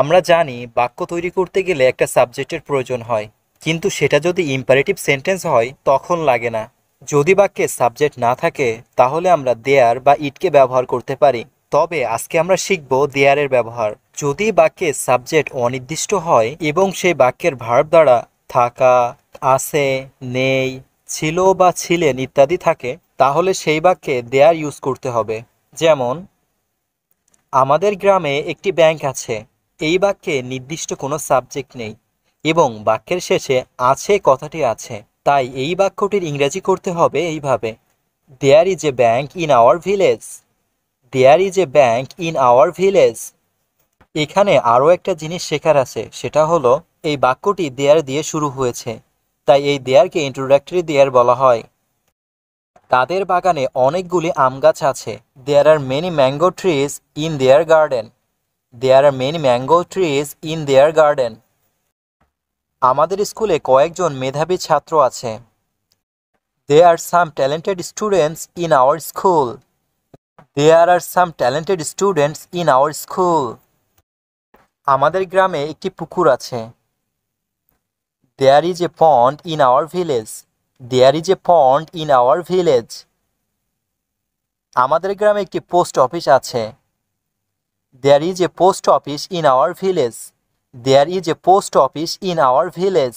আমরা জানি বাক্য তৈরি করতে গেলে একটা সাবজেক্টের প্রয়োজন হয় কিন্তু সেটা যদি ইম্পারেটিভ সেন্টেন্স হয় তখন লাগে না যদি বাক্যে সাবজেক্ট না থাকে তাহলে আমরা দেয়ার বা ইটকে ব্যবহার করতে পারি তবে আজকে আমরা শিখব দেয়ারের ব্যবহার যদি বাক্যে সাবজেক্ট অনির্দিষ্ট হয় এবং সেই বাক্যের ভার্ব দ্বারা থাকা আছে নেই ছিল বা ছিলেন ইত্যাদি থাকে তাহলে সেই বাক্যে দেয়ার ইউজ করতে হবে যেমন আমাদের গ্রামে একটি ব্যাংক আছে এই বাক্যে নির্দিষ্ট কোনো সাবজেক্ট নেই এবং বাক্যের শেষে আছে কথাটি আছে তাই এই বাক্যটির ইংরেজি করতে হবে এইভাবে there is a bank in our village there is a bank in our village এখানে আরও একটা জিনিস শেখার আছে সেটা হলো এই বাক্যটি দেয়ার দিয়ে শুরু হয়েছে তাই এই দেয়ারকে ইন্ট্রোডাক্টরি দেয়ার বলা হয় তাদের বাগানে অনেকগুলি আম গাছ আছে there are many mango trees in their garden there are many mango trees in their garden আমাদের স্কুলে কয়েকজন মেধাবী ছাত্র আছে they are some talented students in our school there are some talented students in our school আমাদের গ্রামে একটি পুকুর আছে there is a pond in our village there is a pond in our village আমাদের গ্রামে একটি পোস্ট অফিস আছে there is a post office in our village there is a post office in our village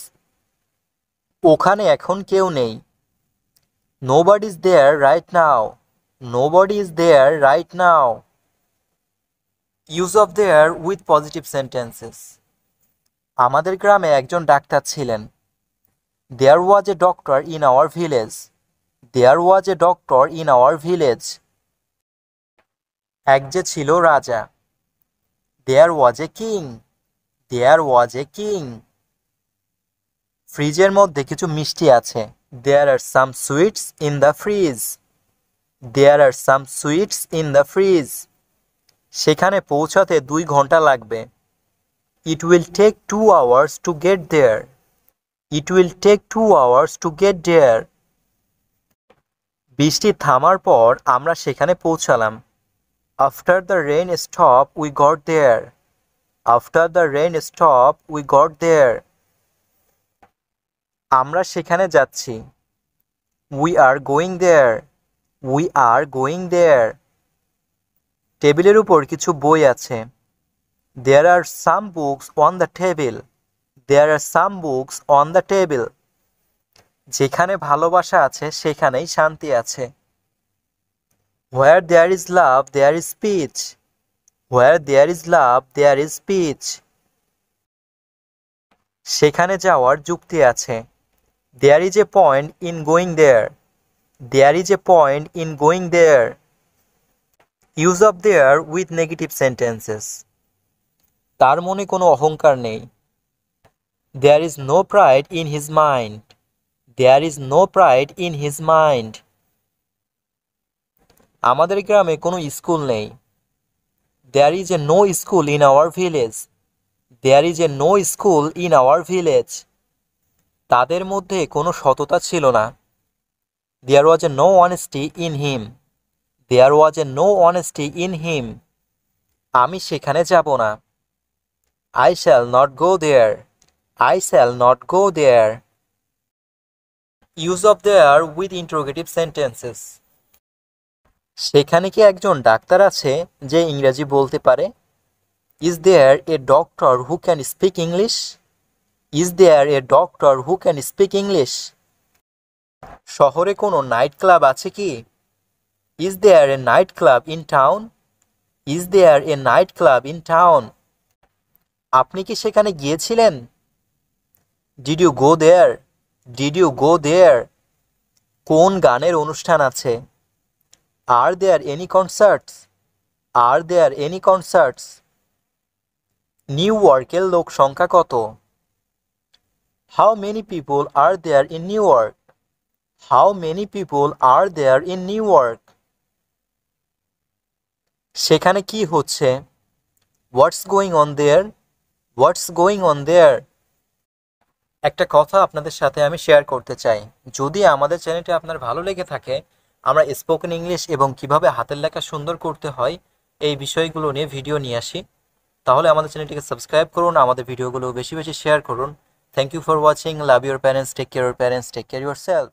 ওখানে এখন কেউ নেই nobody is there right now nobody is there right now use of there with positive sentences আমাদের গ্রামে একজন ডাক্তার ছিলেন there was a doctor in our village there was a doctor in our village এক যে ছিল রাজা দেয়ার was a king there was a king ফ্রিজের মধ্যে কিছু মিষ্টি আছে there are some sweets in the fridge there are some sweets in the fridge সেখানে পৌঁছাতে দুই ঘন্টা লাগবে it will take two hours to get there it will take two hours to get there বৃষ্টি থামার পর আমরা সেখানে পৌঁছালাম After the rain stopped, we got there. After the rain stopped, we got there. আমরা সেখানে যাচ্ছি we are going there we are going there টেবিলের উপর কিছু বই আছে there are some books on the table there are some books on the table যেখানে ভালোবাসা আছে সেখানেই শান্তি আছে where there is love there is speech where there is love there is speech সেখানে যাওয়ার যুক্তি আছে there is a point in going there there is a point in going there use of there with negative sentences তার মনে কোনো অহংকার নেই there is no pride in his mind there is no pride in his mind আমাদের গ্রামে কোনো school নেই there is a no school in our village there is a no school in our village তাদের মধ্যে কোনো সততা ছিল না there was a no honesty in him there was a no honesty in him আমি সেখানে যাব না I shall not go there I shall not go there use of there with interrogative sentences সেখানে কি একজন ডাক্তার আছে যে ইংরাজি বলতে পারে is there a doctor who can speak English is there a doctor who can speak English শহরে কোনো নাইট ক্লাব আছে কি is there a night club in town is there a night club in town আপনি কি সেখানে গিয়েছিলেন did you go there did you go there কোন গানের অনুষ্ঠান আছে are there any concerts are there any concerts নিউ ইয়র্কের লোক সংখ্যা কত how many people are there in New York how many people are there in New York সেখানে কি হচ্ছে what's going on there what's going on there একটা কথা আপনাদের সাথে আমি শেয়ার করতে চাই যদি আমাদের চ্যানেলটি আপনার ভালো লেগে থাকে আমরা স্পোকেন ইংলিশ এবং কিভাবে হাতের লেখা সুন্দর করতে হয় এই বিষয়গুলো নিয়ে ভিডিও নিয়ে আসি তাহলে আমাদের চ্যানেলটিকে সাবস্ক্রাইব করুন আমাদের ভিডিওগুলো বেশি বেশি শেয়ার করুন thank you for watching love your parents take care your parents take care your self